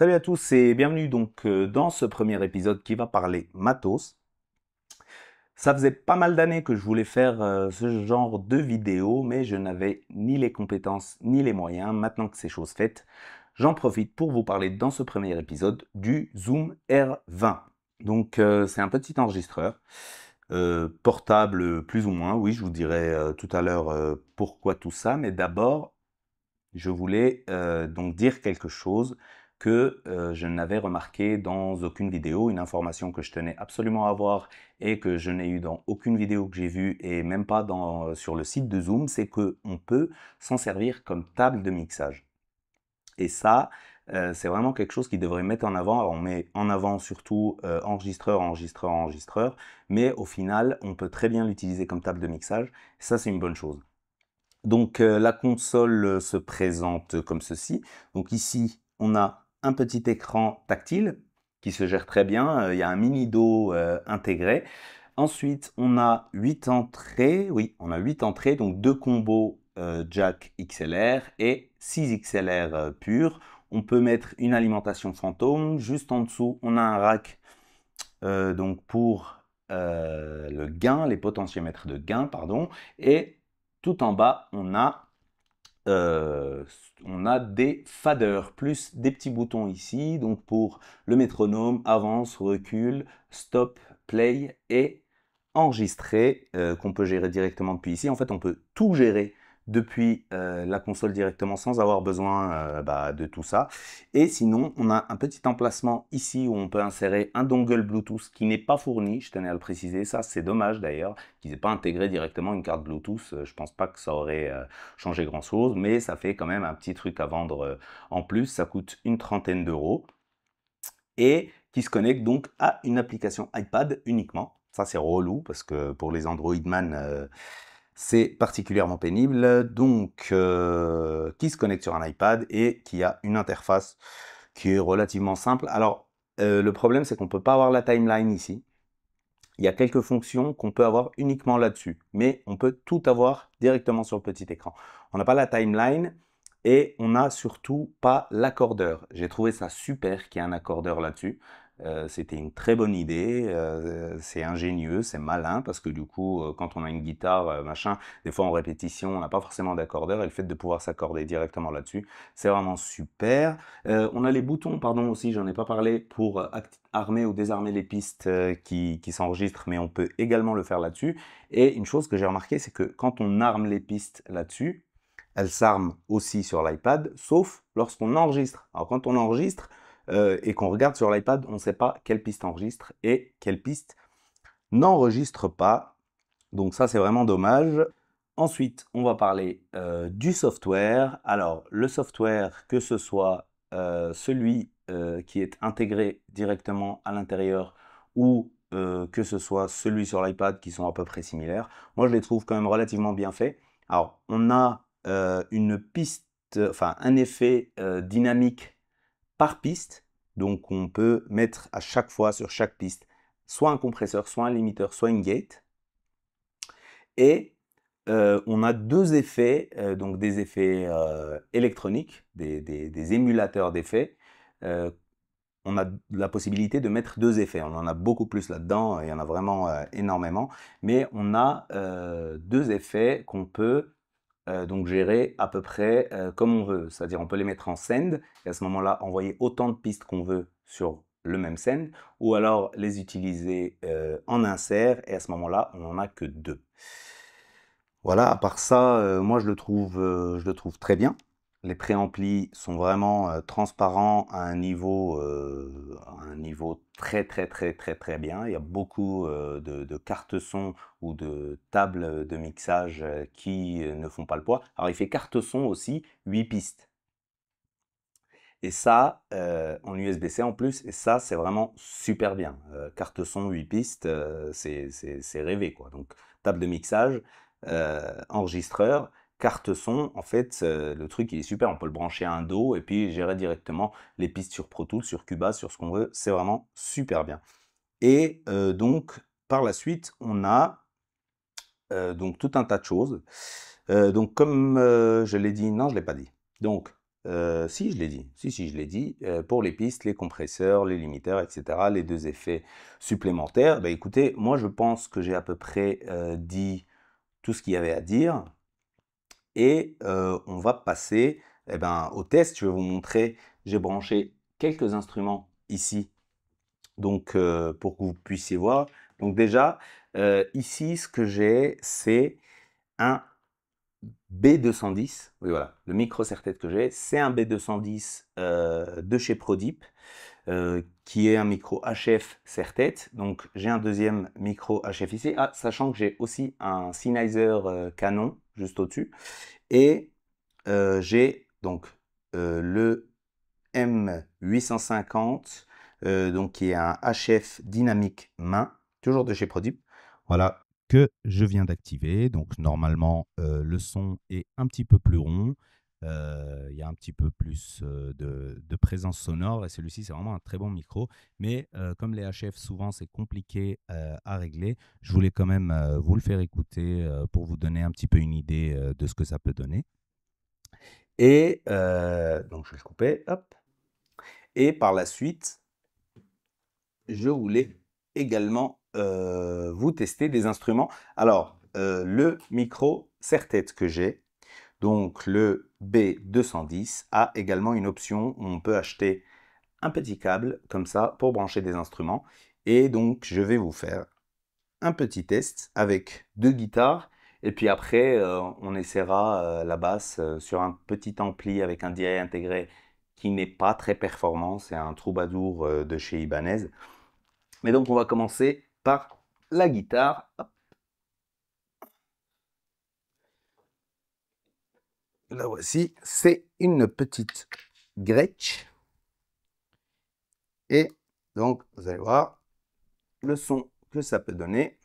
Salut à tous et bienvenue donc euh, dans ce premier épisode qui va parler matos. Ça faisait pas mal d'années que je voulais faire euh, ce genre de vidéo, mais je n'avais ni les compétences ni les moyens. Maintenant que c'est chose faite, j'en profite pour vous parler dans ce premier épisode du Zoom R20. Donc euh, c'est un petit enregistreur. portable plus ou moins, oui, je vous dirai tout à l'heure pourquoi tout ça, mais d'abord, je voulais donc dire quelque chose que euh, je n'avais remarqué dans aucune vidéo, une information que je tenais absolument à voir et que je n'ai eu dans aucune vidéo que j'ai vue et même pas dans, euh, sur le site de Zoom, c'est qu'on peut s'en servir comme table de mixage. Et ça, euh, c'est vraiment quelque chose qui devrait mettre en avant. Alors, on met en avant surtout enregistreur, enregistreur, enregistreur, mais au final, on peut très bien l'utiliser comme table de mixage. Ça, c'est une bonne chose. Donc, la console se présente comme ceci. Donc ici, on a un petit écran tactile qui se gère très bien. Euh, il y a un mini dos euh, intégré. Ensuite, on a huit entrées. Oui, on a huit entrées, donc deux combos euh, jack XLR et 6 XLR pur On peut mettre une alimentation fantôme. Juste en dessous, on a un rack donc pour le gain, les potentiomètres de gain, pardon. Et tout en bas, on a euh, on a des faders, plus des petits boutons ici, donc pour le métronome, avance, recul, stop, play et enregistrer, euh, qu'on peut gérer directement depuis ici. En fait, on peut tout gérer depuis euh, la console directement sans avoir besoin euh, bah, de tout ça. Et sinon, on a un petit emplacement ici où on peut insérer un dongle Bluetooth qui n'est pas fourni, je tenais à le préciser, ça c'est dommage d'ailleurs qu'ils n'aient pas intégré directement une carte Bluetooth, euh, je pense pas que ça aurait changé grand chose, mais ça fait quand même un petit truc à vendre en plus, ça coûte une trentaine d'euros. Et qui se connecte donc à une application iPad uniquement. Ça c'est relou parce que pour les Android Man c'est particulièrement pénible. Donc, euh, qui se connecte sur un iPad et qui a une interface qui est relativement simple. Alors, euh, le problème, c'est qu'on ne peut pas avoir la timeline ici. Il y a quelques fonctions qu'on peut avoir uniquement là-dessus, mais on peut tout avoir directement sur le petit écran. On n'a pas la timeline et on n'a surtout pas l'accordeur. J'ai trouvé ça super qu'il y ait un accordeur là-dessus. Euh, c'était une très bonne idée, euh, c'est ingénieux, c'est malin, parce que du coup, euh, quand on a une guitare, machin, des fois en répétition, on n'a pas forcément d'accordeur, et le fait de pouvoir s'accorder directement là-dessus, c'est vraiment super. on a les boutons, pardon aussi, j'en ai pas parlé, pour armer ou désarmer les pistes qui, qui s'enregistrent, mais on peut également le faire là-dessus. Et une chose que j'ai remarqué, c'est que quand on arme les pistes là-dessus, elles s'arment aussi sur l'iPad, sauf lorsqu'on enregistre. Alors quand on enregistre, euh, et qu'on regarde sur l'iPad, on ne sait pas quelle piste enregistre et quelle piste n'enregistre pas. Donc ça, c'est vraiment dommage. Ensuite, on va parler euh, du software. Alors, le software, que ce soit euh, celui qui est intégré directement à l'intérieur ou que ce soit celui sur l'iPad qui sont à peu près similaires, moi, je les trouve quand même relativement bien faits. Alors, on a une piste, enfin, un effet dynamique par piste. Donc on peut mettre à chaque fois sur chaque piste soit un compresseur, soit un limiteur, soit une gate. Et euh, on a deux effets, euh, donc des effets euh, électroniques, des, des émulateurs d'effets. on a la possibilité de mettre deux effets. On en a beaucoup plus là-dedans, il y en a vraiment énormément. Mais on a deux effets qu'on peut euh, donc gérer à peu près euh, comme on veut. C'est-à-dire on peut les mettre en send et à ce moment-là envoyer autant de pistes qu'on veut sur le même send ou alors les utiliser euh, en insert et à ce moment-là on n'en a que deux. Voilà, à part ça, moi je le trouve, je le trouve très bien. Les préamplis sont vraiment euh, transparents à un niveau, euh, un niveau très très très très très bien. Il y a beaucoup euh, de, cartes son ou de tables de mixage qui ne font pas le poids. Alors il fait carte son aussi, 8 pistes. Et ça, en USB-C en plus, et ça c'est vraiment super bien. carte son, 8 pistes, c'est rêvé quoi. Donc table de mixage, enregistreur, carte son, en fait, euh, le truc il est super. On peut le brancher à un dos et puis gérer directement les pistes sur Pro Tools, sur Cuba, sur ce qu'on veut. C'est vraiment super bien. Et euh, donc, par la suite, on a euh, donc tout un tas de choses. donc, comme je l'ai dit, non, je ne l'ai pas dit. Donc, si, je l'ai dit. Si, si, je l'ai dit. pour les pistes, les compresseurs, les limiteurs, etc., les deux effets supplémentaires. Bah, écoutez, moi, je pense que j'ai à peu près dit tout ce qu'il y avait à dire et on va passer eh ben, au test. Je vais vous montrer, j'ai branché quelques instruments ici, donc pour que vous puissiez voir. Donc déjà, ici, ce que j'ai, c'est un B210. Oui, voilà, le micro serre-tête que j'ai, c'est un B210 de chez Prodip. Euh, qui est un micro HF serre-tête. Donc j'ai un deuxième micro HF ici, ah, sachant que j'ai aussi un Sennheiser euh, Canon juste au-dessus. Et euh, j'ai donc le M850, donc qui est un HF dynamique main, toujours de chez Prodip. Voilà que je viens d'activer. Donc normalement le son est un petit peu plus rond euh, il y a un petit peu plus euh, de, présence sonore et celui-ci c'est vraiment un très bon micro. Mais euh, comme les HF souvent c'est compliqué à régler, je voulais quand même vous le faire écouter pour vous donner un petit peu une idée de ce que ça peut donner. Et donc je vais le couper, hop. Et par la suite, je voulais également vous tester des instruments. Alors, le micro serre-tête que j'ai, donc le B210 a également une option où on peut acheter un petit câble comme ça pour brancher des instruments. Et donc je vais vous faire un petit test avec deux guitares et puis après euh, on essaiera euh, la basse euh, sur un petit ampli avec un DI intégré qui n'est pas très performant, c'est un troubadour de chez Ibanez. Mais donc on va commencer par la guitare. Hop. la voici, c'est une petite Gretsch. Et donc, vous allez voir le son que ça peut donner.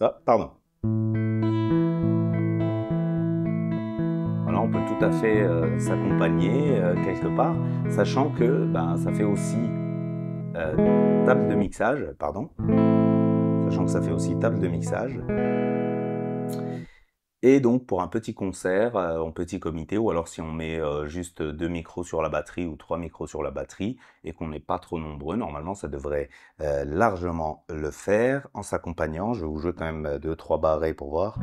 Ah, pardon. Voilà, on peut tout à fait euh, s'accompagner euh, quelque part, sachant que ben, ça fait aussi euh, table de mixage, pardon. Sachant que ça fait aussi table de mixage. Et donc pour un petit concert un euh, en petit comité, ou alors si on met euh, juste deux micros sur la batterie ou trois micros sur la batterie et qu'on n'est pas trop nombreux, normalement ça devrait euh, largement le faire en s'accompagnant. Je vous joue quand même deux, trois barrés pour voir.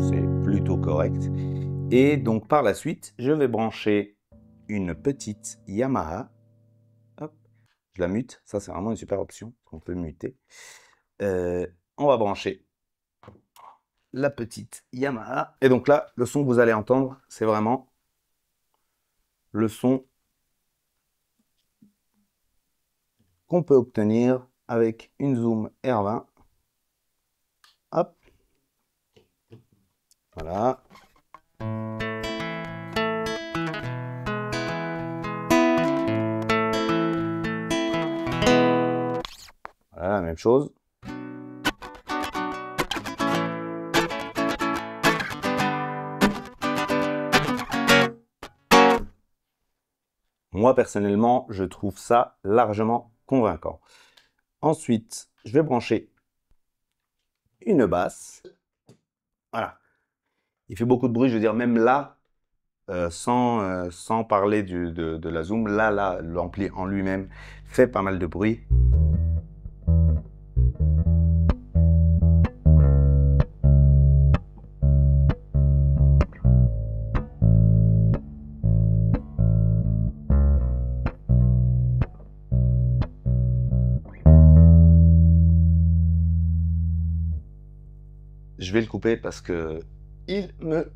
C'est plutôt correct. Et donc par la suite, je vais brancher une petite Yamaha je la mute. Ça, c'est vraiment une super option qu'on peut muter. Euh, on va brancher la petite Yamaha. Et donc là, le son que vous allez entendre, c'est vraiment le son qu'on peut obtenir avec une Zoom R20. Hop. Voilà. Voilà, la même chose. Moi, personnellement, je trouve ça largement convaincant. Ensuite, je vais brancher une basse. Voilà. Il fait beaucoup de bruit, je veux dire, même là, euh, euh, sans, parler de, de, la zoom, là, là, l'ampli en lui-même fait pas mal de bruit. Je vais le couper parce que il me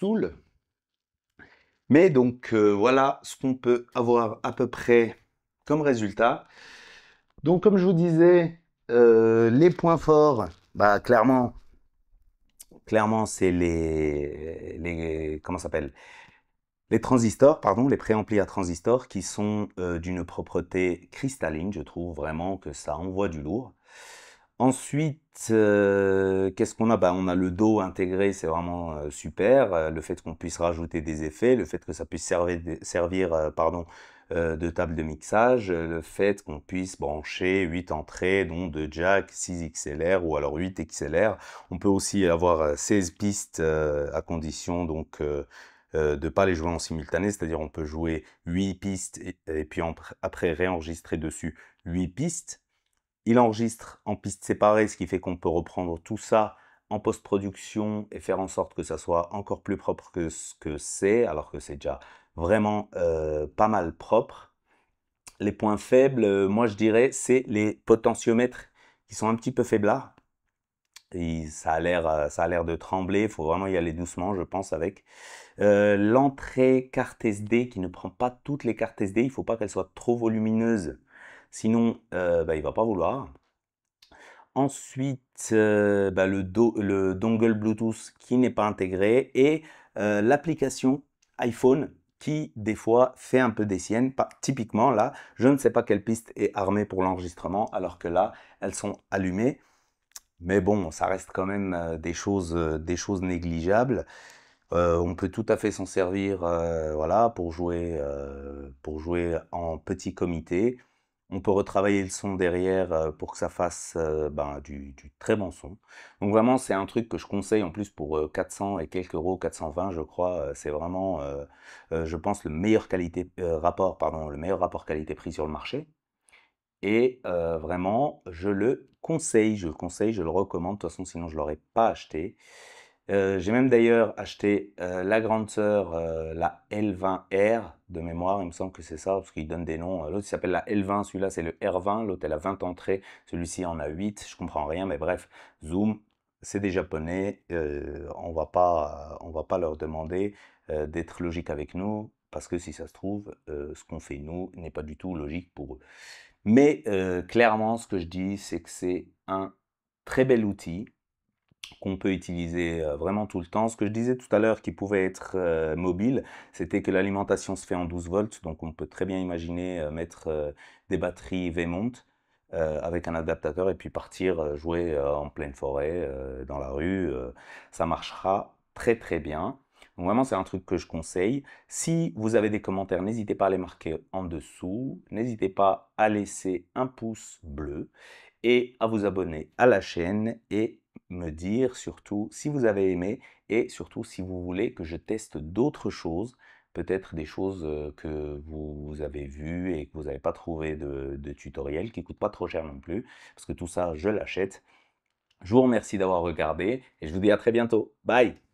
saoule. Mais donc euh, voilà ce qu'on peut avoir à peu près comme résultat. Donc comme je vous disais, euh, les points forts, bah clairement, clairement c'est les, comment s'appelle les transistors, pardon, les préamplis à transistors qui sont euh, d'une propreté cristalline. Je trouve vraiment que ça envoie du lourd. Ensuite, euh, qu'est-ce qu'on a bah, On a le dos intégré, c'est vraiment euh, super. Euh, le fait qu'on puisse rajouter des effets, le fait que ça puisse servir, de table de mixage, le fait qu'on puisse brancher 8 entrées, dont 2 jack, 6 XLR ou alors 8 XLR. On peut aussi avoir 16 pistes à condition donc de ne pas les jouer en simultané, c'est-à-dire on peut jouer 8 pistes et, puis après réenregistrer dessus 8 pistes il enregistre en piste séparée, ce qui fait qu'on peut reprendre tout ça en post-production et faire en sorte que ça soit encore plus propre que ce que c'est, alors que c'est déjà vraiment euh, pas mal propre. Les points faibles, euh, moi je dirais, c'est les potentiomètres qui sont un petit peu faiblards. Et ça a l'air, euh, ça a l'air de trembler. Il faut vraiment y aller doucement, je pense, avec l'entrée carte SD qui ne prend pas toutes les cartes SD. Il ne faut pas qu'elle soit trop volumineuse Sinon, euh, bah, il ne va pas vouloir. Ensuite, euh, bah, le, dongle Bluetooth qui n'est pas intégré et euh, l'application iPhone qui, des fois, fait un peu des siennes. typiquement, là, je ne sais pas quelle piste est armée pour l'enregistrement, alors que là, elles sont allumées. Mais bon, ça reste quand même des choses, négligeables. on peut tout à fait s'en servir voilà, pour, jouer, pour jouer en petit comité. On peut retravailler le son derrière euh, pour que ça fasse euh, ben, du, très bon son. Donc vraiment, c'est un truc que je conseille en plus pour 400 euh, et quelques euros, 420 je crois. C'est vraiment, je pense, le meilleur, qualité, rapport, pardon, le meilleur rapport qualité-prix sur le marché. Et vraiment, je le conseille, je le conseille, je le recommande. De toute façon, sinon je ne l'aurais pas acheté. Euh, j'ai même d'ailleurs acheté euh, la grande sœur, euh, la L20R de mémoire, il me semble que c'est ça, parce qu'il donne des noms. L'autre s'appelle la L20, celui-là c'est le R20, l'autre elle a 20 entrées, celui-ci en a 8, je comprends rien, mais bref, Zoom, c'est des japonais, on va on va pas leur demander d'être logique avec nous, parce que si ça se trouve, ce qu'on fait nous n'est pas du tout logique pour eux. Mais clairement, ce que je dis, c'est que c'est un très bel outil, qu'on peut utiliser euh, vraiment tout le temps. Ce que je disais tout à l'heure qui pouvait être euh, mobile, c'était que l'alimentation se fait en 12 volts, donc on peut très bien imaginer euh, mettre des batteries Vmont avec un adaptateur et puis partir jouer en pleine forêt, dans la rue. ça marchera très très bien. Donc vraiment, c'est un truc que je conseille. Si vous avez des commentaires, n'hésitez pas à les marquer en dessous. N'hésitez pas à laisser un pouce bleu et à vous abonner à la chaîne et me dire surtout si vous avez aimé et surtout si vous voulez que je teste d'autres choses, peut-être des choses euh, que vous avez vues et que vous n'avez pas trouvé de, tutoriel, qui ne coûtent pas trop cher non plus, parce que tout ça, je l'achète. Je vous remercie d'avoir regardé et je vous dis à très bientôt. Bye